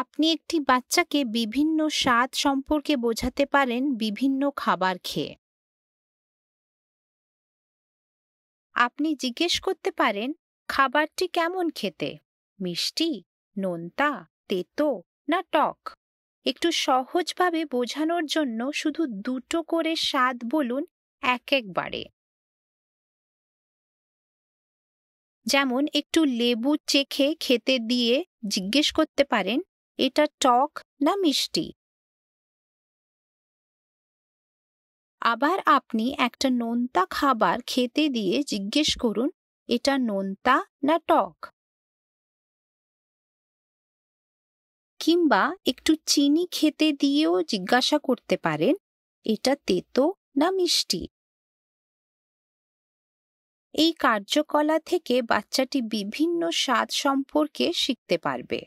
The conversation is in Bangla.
আপনি একটি বাচ্চাকে বিভিন্ন স্বাদ সম্পর্কে বোঝাতে পারেন বিভিন্ন খাবার খেয়ে আপনি জিজ্ঞেস করতে পারেন খাবারটি কেমন খেতে মিষ্টি নোনতা তেতো না টক একটু সহজভাবে বোঝানোর জন্য শুধু দুটো করে স্বাদ বলুন এক একবারে যেমন একটু লেবু চেখে খেতে দিয়ে জিজ্ঞেস করতে পারেন এটা টক না মিষ্টি আবার আপনি একটা নোনতা খাবার খেতে দিয়ে জিজ্ঞেস করুন এটা নোনতা না টক কিংবা একটু চিনি খেতে দিয়েও জিজ্ঞাসা করতে পারেন এটা তেতো না মিষ্টি এই কার্যকলা থেকে বাচ্চাটি বিভিন্ন স্বাদ সম্পর্কে শিখতে পারবে